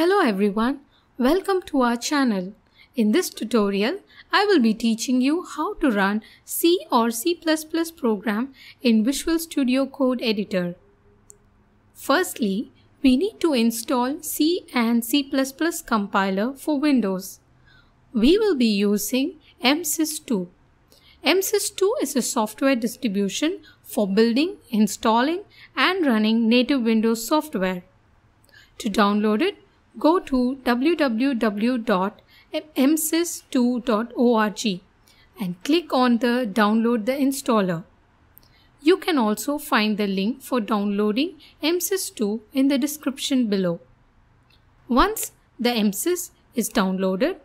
Hello everyone, welcome to our channel. In this tutorial, I will be teaching you how to run C or C++ program in Visual Studio Code Editor. Firstly, we need to install C and C++ compiler for Windows. We will be using MSys2. MSys2 is a software distribution for building, installing and running native Windows software. To download it, go to www.msys2.org and click on the Download the Installer. You can also find the link for downloading MSys2 in the description below. Once the MSys is downloaded,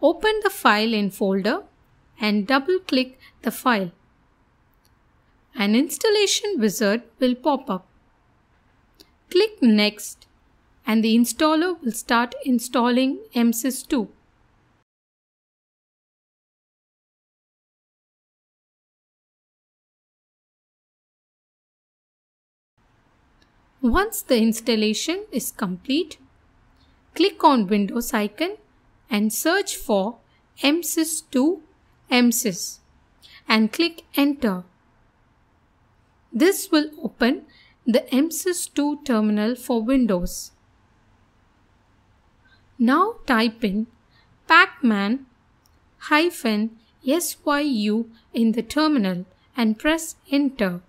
open the file in folder and double click the file. An installation wizard will pop up. Click Next and the installer will start installing MSys2. Once the installation is complete, click on Windows icon and search for MSys2 MSys and click Enter. This will open the MSys2 terminal for Windows. Now type in pacman hyphen SYU in the terminal and press enter.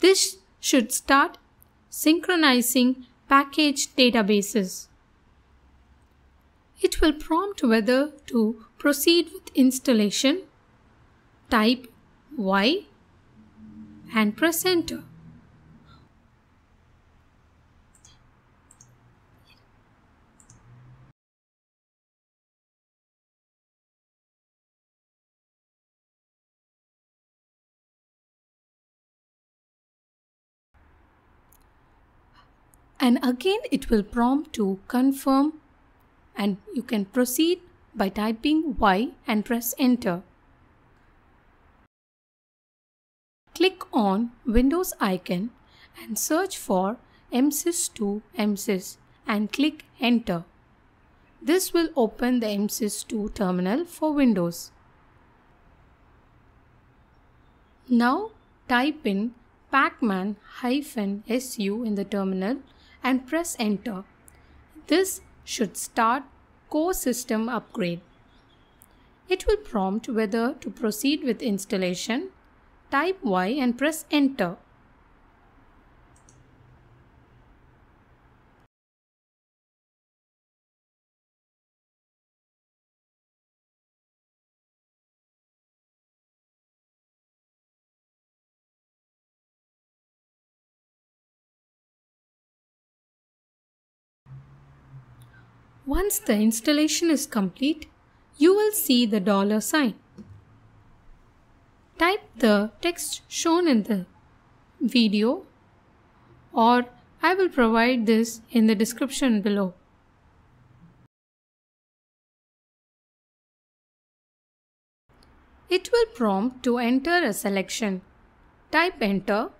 This should start synchronizing package databases. It will prompt whether to proceed with installation, type Y and press enter. and again it will prompt to confirm and you can proceed by typing Y and press enter. Click on Windows icon and search for MSys2 MSys and click enter. This will open the MSys2 terminal for Windows. Now type in pacman-su in the terminal and press enter. This should start core system upgrade. It will prompt whether to proceed with installation. Type Y and press enter. Once the installation is complete, you will see the dollar sign. Type the text shown in the video or I will provide this in the description below. It will prompt to enter a selection. Type enter.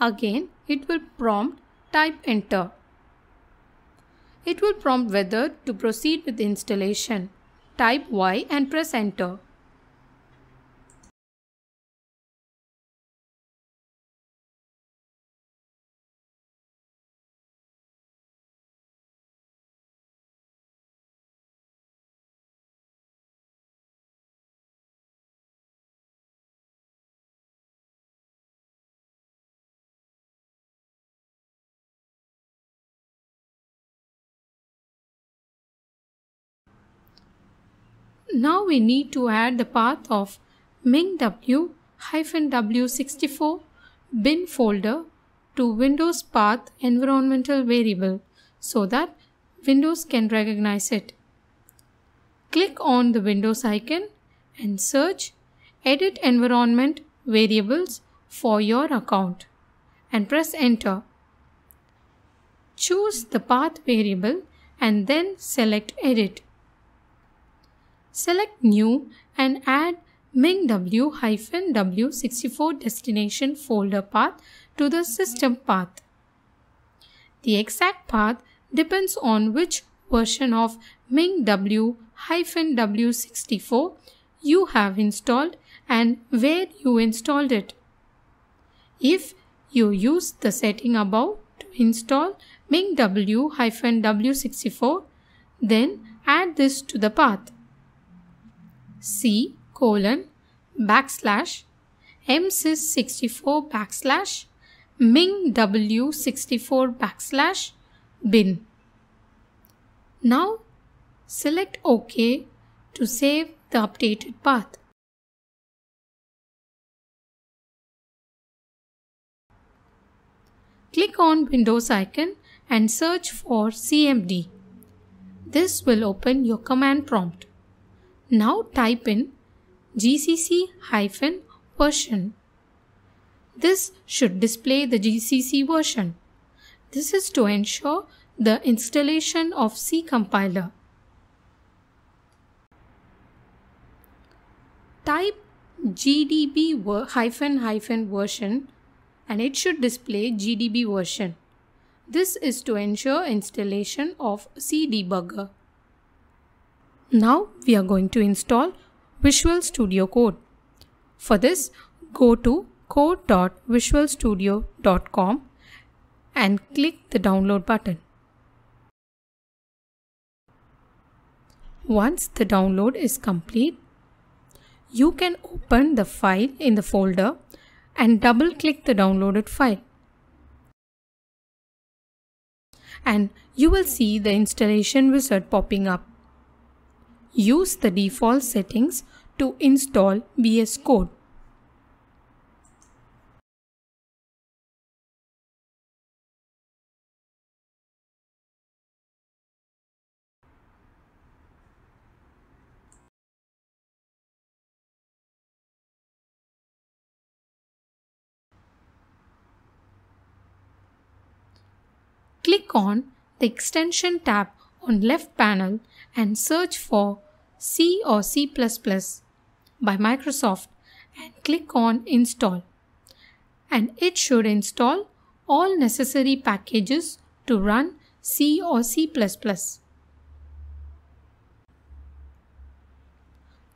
Again, it will prompt type enter. It will prompt whether to proceed with installation. Type Y and press enter. Now we need to add the path of mingw w64 bin folder to Windows path environmental variable so that Windows can recognize it. Click on the Windows icon and search Edit Environment Variables for your account and press Enter. Choose the path variable and then select Edit. Select New and add mingw-w64 destination folder path to the system path. The exact path depends on which version of mingw-w64 you have installed and where you installed it. If you use the setting above to install mingw-w64, then add this to the path. C colon backslash msys64 backslash mingw64 backslash bin. Now select OK to save the updated path. Click on Windows icon and search for CMD. This will open your command prompt. Now type in gcc-version. This should display the GCC version. This is to ensure the installation of C compiler. Type gdb-version and it should display gdb version. This is to ensure installation of C debugger. Now we are going to install Visual Studio Code. For this, go to code.visualstudio.com and click the download button. Once the download is complete, you can open the file in the folder and double click the downloaded file. And you will see the installation wizard popping up use the default settings to install VS Code. Click on the extension tab on left panel and search for C or C++ by Microsoft and click on install. And it should install all necessary packages to run C or C++.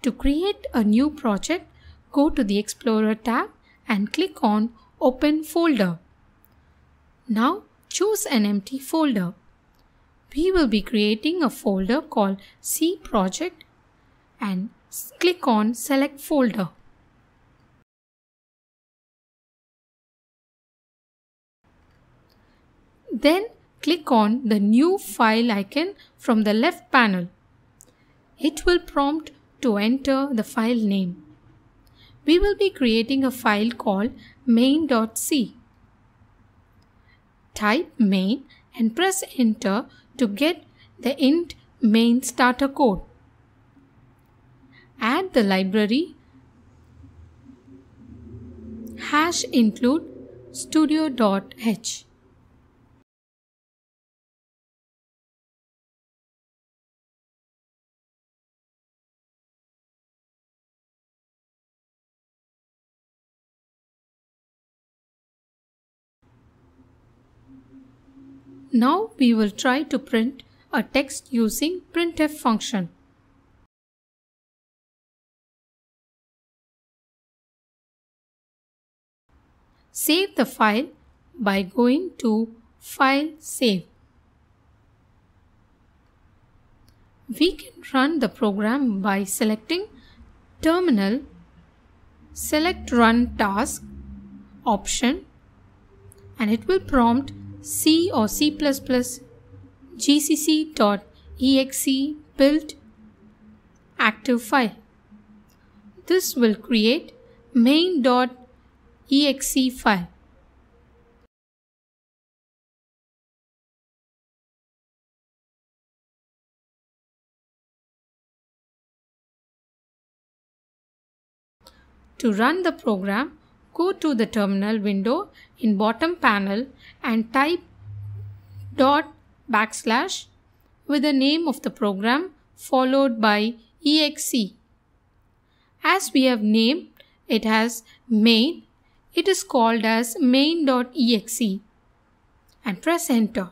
To create a new project, go to the Explorer tab and click on Open Folder. Now choose an empty folder. We will be creating a folder called C Project and click on select folder. Then click on the new file icon from the left panel. It will prompt to enter the file name. We will be creating a file called main.c. Type main and press enter to get the int main starter code. Add the library hash include studio.h. Now we will try to print a text using printf function. Save the file by going to File Save. We can run the program by selecting Terminal, select Run Task option and it will prompt C or C++ gcc.exe build active file. This will create main dot exe file. To run the program, go to the terminal window in bottom panel and type dot backslash with the name of the program followed by exe. As we have named, it has main it is called as main.exe and press enter.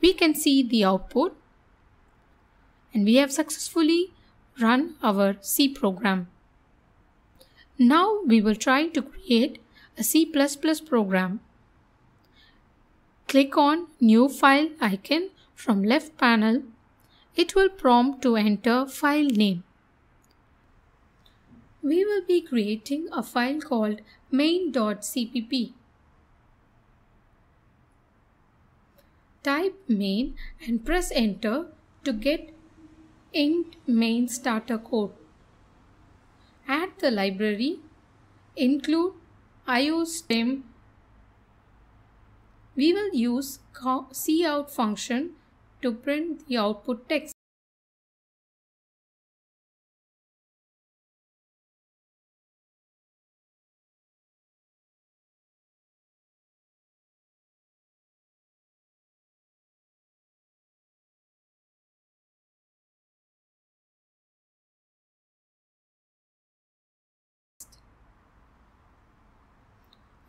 We can see the output and we have successfully run our C program. Now we will try to create a C++ program. Click on new file icon from left panel. It will prompt to enter file name. We will be creating a file called main.cpp. Type main and press enter to get int main starter code. Add the library, include iostream. We will use cout function to print the output text.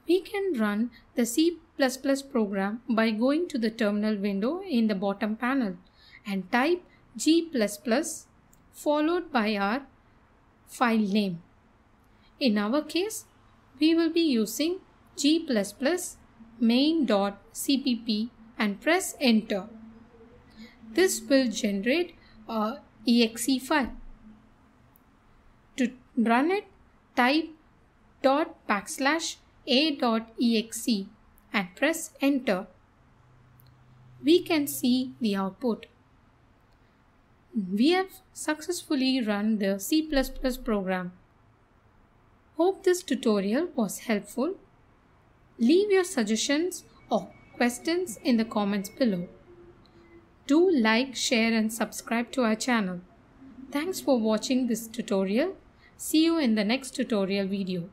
we can run the C++ program by going to the terminal window in the bottom panel and type G++ followed by our file name. In our case, we will be using G++ main.cpp and press enter. This will generate a exe file. To run it, type dot backslash a.exe and press enter. We can see the output. We have successfully run the C++ program. Hope this tutorial was helpful. Leave your suggestions or questions in the comments below. Do like, share and subscribe to our channel. Thanks for watching this tutorial. See you in the next tutorial video.